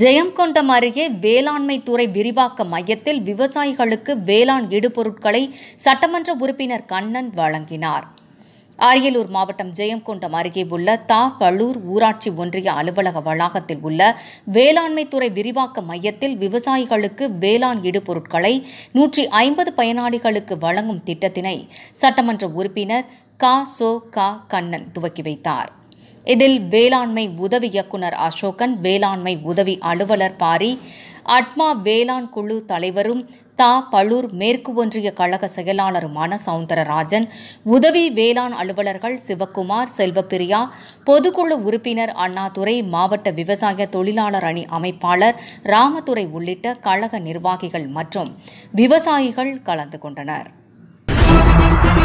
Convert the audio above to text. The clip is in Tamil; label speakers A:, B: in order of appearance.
A: ஜெயங்கொண்டம் அருகே வேளாண்மை துறை விரிவாக்க மையத்தில் விவசாயிகளுக்கு வேளாண் இடுபொருட்களை சட்டமன்ற உறுப்பினர் கண்ணன் வழங்கினார் அரியலூர் மாவட்டம் ஜெயங்கொண்டம் அருகே உள்ள தா பழூர் ஊராட்சி ஒன்றிய அலுவலக வளாகத்தில் உள்ள வேளாண்மை துறை விரிவாக்க மையத்தில் விவசாயிகளுக்கு வேளாண் இடுபொருட்களை நூற்றி ஐம்பது பயனாளிகளுக்கு வழங்கும் திட்டத்தினை சட்டமன்ற உறுப்பினர் கா சோ கா கண்ணன் துவக்கி வைத்தார் இதில் வேளாண்மை உதவி இயக்குனர் அசோகன் வேளாண்மை உதவி அலுவலர் பாரி அட்மா வேளாண் குழு தலைவரும் தா பழூர் மேற்கு ஒன்றிய கழக செயலாளருமான சவுந்தரராஜன் உதவி வேளாண் அலுவலர்கள் சிவக்குமார் செல்வப்பிரியா பொதுக்குழு உறுப்பினர் அண்ணாதுரை மாவட்ட விவசாய தொழிலாளர் அணி அமைப்பாளர் ராமதுரை உள்ளிட்ட கழக நிர்வாகிகள் மற்றும் விவசாயிகள் கலந்து கொண்டனர்